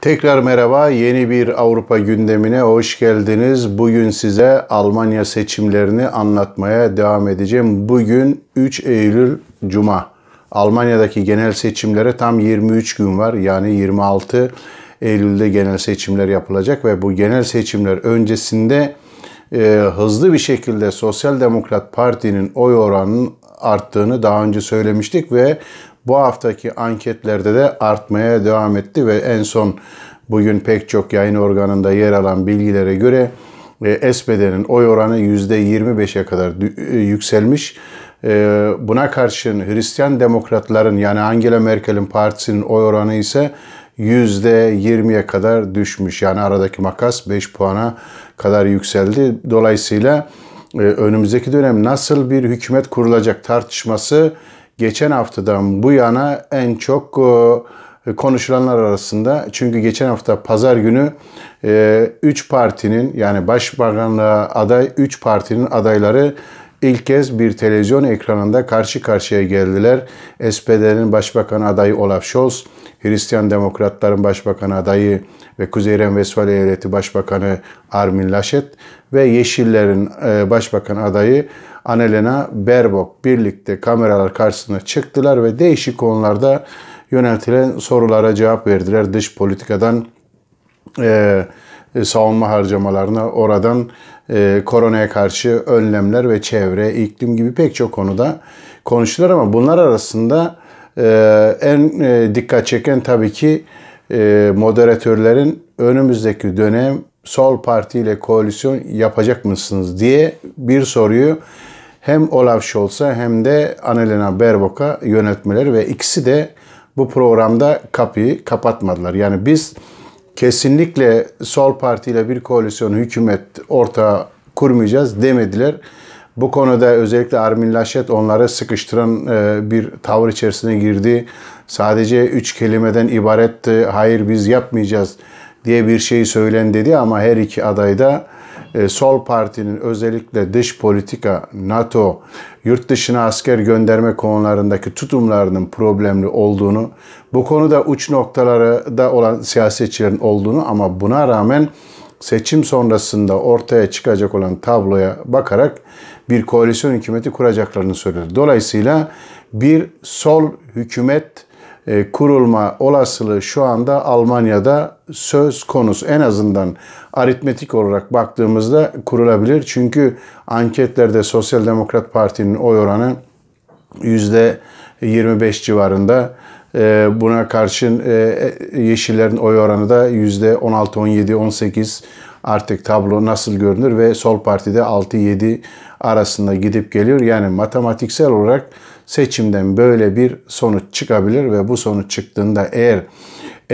Tekrar merhaba. Yeni bir Avrupa gündemine hoş geldiniz. Bugün size Almanya seçimlerini anlatmaya devam edeceğim. Bugün 3 Eylül Cuma. Almanya'daki genel seçimlere tam 23 gün var. Yani 26 Eylül'de genel seçimler yapılacak ve bu genel seçimler öncesinde e, hızlı bir şekilde Sosyal Demokrat Parti'nin oy oranının arttığını daha önce söylemiştik ve bu haftaki anketlerde de artmaya devam etti ve en son bugün pek çok yayın organında yer alan bilgilere göre e, SBD'nin oy oranı %25'e kadar e, yükselmiş. E, buna karşın Hristiyan Demokratların yani Angela Merkel'in partisinin oy oranı ise %20'ye kadar düşmüş. Yani aradaki makas 5 puana kadar yükseldi. Dolayısıyla önümüzdeki dönem nasıl bir hükümet kurulacak tartışması geçen haftadan bu yana en çok e, konuşulanlar arasında. Çünkü geçen hafta pazar günü 3 e, partinin yani başbakanlığa aday 3 partinin adayları ilk kez bir televizyon ekranında karşı karşıya geldiler. SPD'nin başbakan adayı Olaf Scholz, Hristiyan Demokratların başbakan adayı ve Kuzey Renvesfalya Eyaleti Başbakanı Armin Laschet ve Yeşillerin e, başbakan adayı Annalena Baerbock birlikte kameralar karşısına çıktılar ve değişik konularda yöneltilen sorulara cevap verdiler. Dış politikadan e, e, savunma harcamalarına, oradan e, koronaya karşı önlemler ve çevre, iklim gibi pek çok konuda konuştular ama bunlar arasında e, en e, dikkat çeken tabii ki e, moderatörlerin önümüzdeki dönem sol partiyle koalisyon yapacak mısınız diye bir soruyu hem Olaf Scholz'a hem de Annalena Baerbock'a yöneltmeleri ve ikisi de bu programda kapıyı kapatmadılar. Yani biz kesinlikle sol partiyle bir koalisyon hükümet ortağı kurmayacağız demediler. Bu konuda özellikle Armin Laschet onları sıkıştıran e, bir tavır içerisine girdi. Sadece üç kelimeden ibaretti. hayır biz yapmayacağız diye bir şey söylen dedi ama her iki aday da e, Sol Parti'nin özellikle dış politika, NATO, yurt dışına asker gönderme konularındaki tutumlarının problemli olduğunu, bu konuda uç noktaları da olan siyasetçilerin olduğunu ama buna rağmen seçim sonrasında ortaya çıkacak olan tabloya bakarak bir koalisyon hükümeti kuracaklarını söyledi. Dolayısıyla bir sol hükümet e, kurulma olasılığı şu anda Almanya'da söz konusu. En azından aritmetik olarak baktığımızda kurulabilir. Çünkü anketlerde Sosyal Demokrat Parti'nin oy oranı %25 civarında. E, buna karşın e, Yeşillerin oy oranı da %16, 17, 18 artık tablo nasıl görünür ve Sol Parti'de 6-7 arasında gidip geliyor. Yani matematiksel olarak seçimden böyle bir sonuç çıkabilir ve bu sonuç çıktığında eğer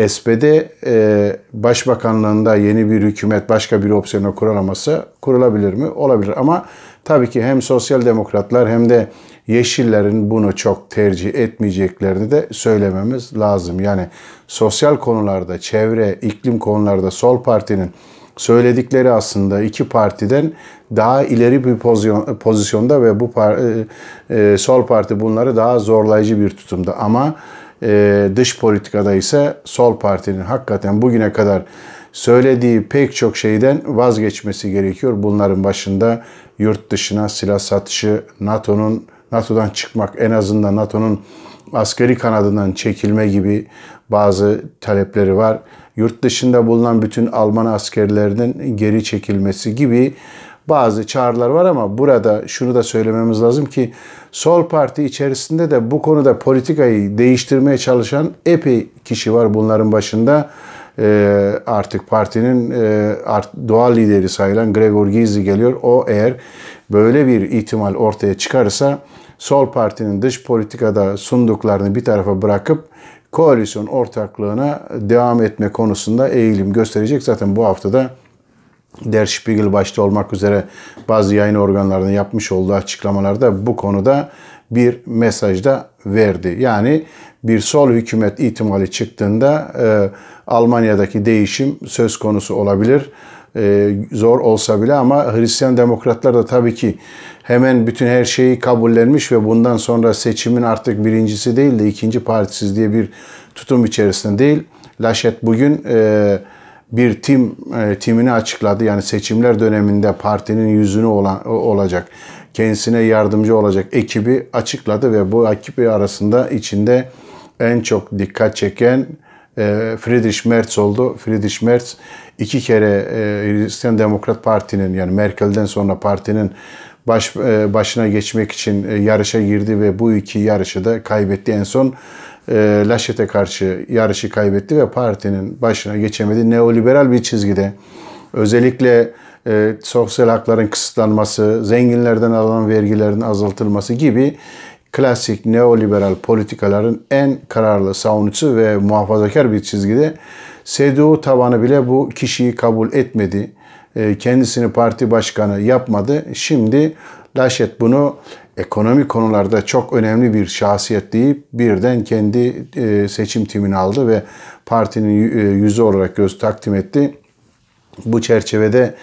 SPD e, başbakanlığında yeni bir hükümet başka bir opsiyona kurulaması kurulabilir mi? Olabilir ama tabii ki hem sosyal demokratlar hem de yeşillerin bunu çok tercih etmeyeceklerini de söylememiz lazım. Yani sosyal konularda, çevre, iklim konularda sol partinin söyledikleri aslında iki partiden daha ileri bir pozisyon, pozisyonda ve bu par, e, e, sol parti bunları daha zorlayıcı bir tutumda. Ama e, dış politikada ise sol partinin hakikaten bugüne kadar söylediği pek çok şeyden vazgeçmesi gerekiyor. Bunların başında yurt dışına silah satışı, NATO'nun NATO'dan çıkmak en azından NATO'nun askeri kanadından çekilme gibi bazı talepleri var. Yurt dışında bulunan bütün Alman askerlerinin geri çekilmesi gibi bazı çağrılar var ama burada şunu da söylememiz lazım ki Sol Parti içerisinde de bu konuda politikayı değiştirmeye çalışan epey kişi var bunların başında. E, artık partinin e, art, doğal lideri sayılan Gregor Gysi geliyor. O eğer böyle bir ihtimal ortaya çıkarsa Sol Parti'nin dış politikada sunduklarını bir tarafa bırakıp koalisyon ortaklığına devam etme konusunda eğilim gösterecek. Zaten bu haftada Der Spiegel başta olmak üzere bazı yayın organlarının yapmış olduğu açıklamalarda bu konuda bir mesaj da verdi. Yani bir sol hükümet ihtimali çıktığında e, Almanya'daki değişim söz konusu olabilir. E, zor olsa bile ama Hristiyan demokratlar da tabii ki hemen bütün her şeyi kabullenmiş ve bundan sonra seçimin artık birincisi değil de ikinci partisiz diye bir tutum içerisinde değil. Laşet bugün e, bir tim e, timini açıkladı. Yani seçimler döneminde partinin yüzünü olan, olacak, kendisine yardımcı olacak ekibi açıkladı ve bu ekibi arasında içinde en çok dikkat çeken e, Friedrich Merz oldu. Friedrich Merz iki kere e, Hristiyan Demokrat Parti'nin yani Merkel'den sonra partinin baş e, başına geçmek için e, yarışa girdi ve bu iki yarışı da kaybetti. En son e, Laşet'e karşı yarışı kaybetti ve partinin başına geçemedi. Neoliberal bir çizgide özellikle e, sosyal hakların kısıtlanması, zenginlerden alınan vergilerin azaltılması gibi klasik neoliberal politikaların en kararlı savunucusu ve muhafazakar bir çizgide CDU tabanı bile bu kişiyi kabul etmedi. E, kendisini parti başkanı yapmadı. Şimdi Laşet bunu ekonomi konularda çok önemli bir şahsiyet deyip birden kendi e, seçim timini aldı ve partinin e, yüzü olarak göz takdim etti. Bu çerçevede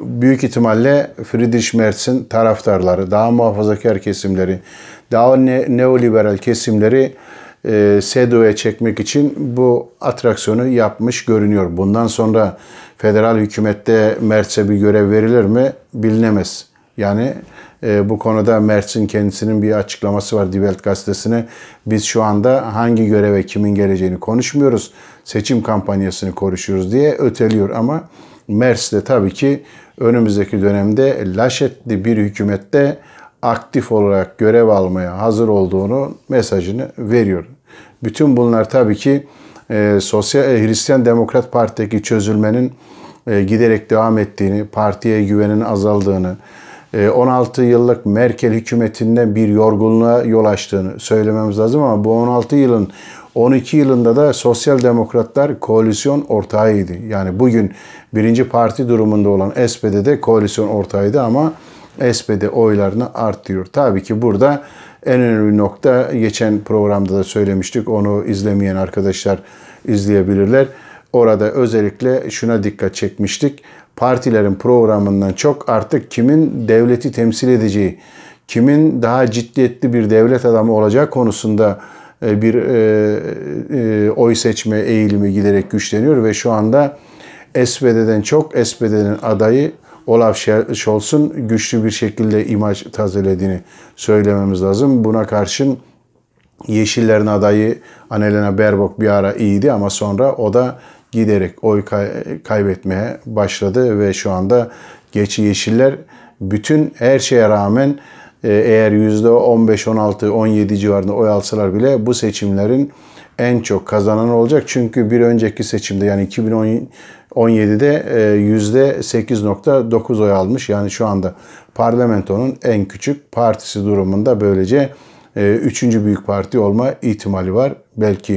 büyük ihtimalle Friedrich Merz'in taraftarları, daha muhafazakar kesimleri, daha neoliberal kesimleri e, SEDO'ya çekmek için bu atraksiyonu yapmış görünüyor. Bundan sonra federal hükümette Mert'e bir görev verilir mi bilinemez. Yani e, bu konuda Mertz'in kendisinin bir açıklaması var Die Welt gazetesine. Biz şu anda hangi göreve kimin geleceğini konuşmuyoruz. Seçim kampanyasını konuşuyoruz diye öteliyor ama Merz de tabii ki önümüzdeki dönemde laşetli bir hükümette aktif olarak görev almaya hazır olduğunu mesajını veriyor. Bütün bunlar tabii ki e, Sosyal e, Hristiyan Demokrat Parti'deki çözülmenin e, giderek devam ettiğini, partiye güvenin azaldığını, 16 e, yıllık Merkel hükümetinde bir yorgunluğa yol açtığını söylememiz lazım ama bu 16 yılın 12 yılında da sosyal demokratlar koalisyon ortağıydı. Yani bugün birinci parti durumunda olan SPD de koalisyon ortağıydı ama SPD oylarını arttırıyor. Tabii ki burada en önemli nokta geçen programda da söylemiştik. Onu izlemeyen arkadaşlar izleyebilirler. Orada özellikle şuna dikkat çekmiştik. Partilerin programından çok artık kimin devleti temsil edeceği, kimin daha ciddiyetli bir devlet adamı olacağı konusunda e, bir e, e, oy seçme eğilimi giderek güçleniyor ve şu anda SPD'den çok SPD'nin adayı Olaf Scholz'un güçlü bir şekilde imaj tazelediğini söylememiz lazım. Buna karşın Yeşillerin adayı Annalena Baerbock bir ara iyiydi ama sonra o da giderek oy kaybetmeye başladı ve şu anda geç Yeşiller bütün her şeye rağmen e, eğer %15, 16, 17 civarında oy alsalar bile bu seçimlerin en çok kazanan olacak. Çünkü bir önceki seçimde yani 2017'de %8.9 e, oy almış. Yani şu anda parlamentonun en küçük partisi durumunda böylece e, üçüncü büyük parti olma ihtimali var. Belki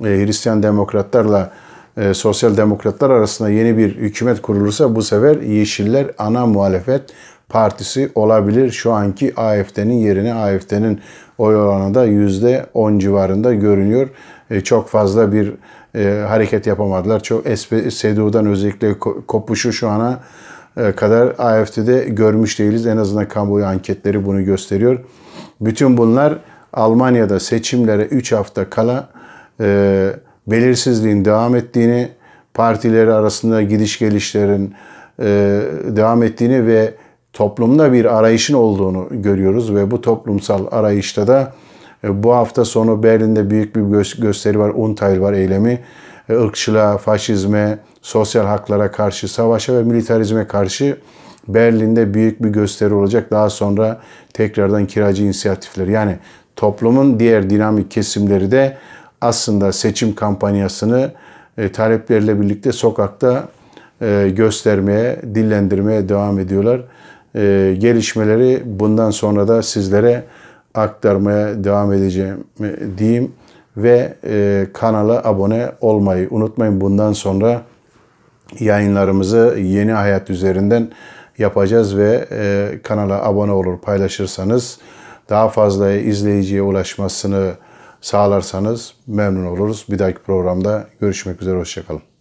e, Hristiyan Demokratlarla Sosyal Demokratlar arasında yeni bir hükümet kurulursa bu sefer Yeşiller ana muhalefet partisi olabilir. Şu anki AFD'nin yerine AFD'nin oy oranı da %10 civarında görünüyor. E, çok fazla bir e, hareket yapamadılar. Çok SEDU'dan özellikle kopuşu şu ana e, kadar AFD'de görmüş değiliz. En azından kamuoyu anketleri bunu gösteriyor. Bütün bunlar Almanya'da seçimlere 3 hafta kala e, belirsizliğin devam ettiğini, partileri arasında gidiş gelişlerin e, devam ettiğini ve toplumda bir arayışın olduğunu görüyoruz ve bu toplumsal arayışta da e, bu hafta sonu Berlin'de büyük bir gösteri var. Unteil var eylemi. Irkçılığa, e, faşizme, sosyal haklara karşı, savaşa ve militarizme karşı Berlin'de büyük bir gösteri olacak. Daha sonra tekrardan kiracı inisiyatifleri yani toplumun diğer dinamik kesimleri de aslında seçim kampanyasını e, taleplerle birlikte sokakta göstermeye, dillendirmeye devam ediyorlar. gelişmeleri bundan sonra da sizlere aktarmaya devam edeceğim diyeyim ve e, kanala abone olmayı unutmayın. Bundan sonra yayınlarımızı Yeni Hayat üzerinden yapacağız ve e, kanala abone olur paylaşırsanız daha fazla izleyiciye ulaşmasını sağlarsanız memnun oluruz. Bir dahaki programda görüşmek üzere hoşçakalın.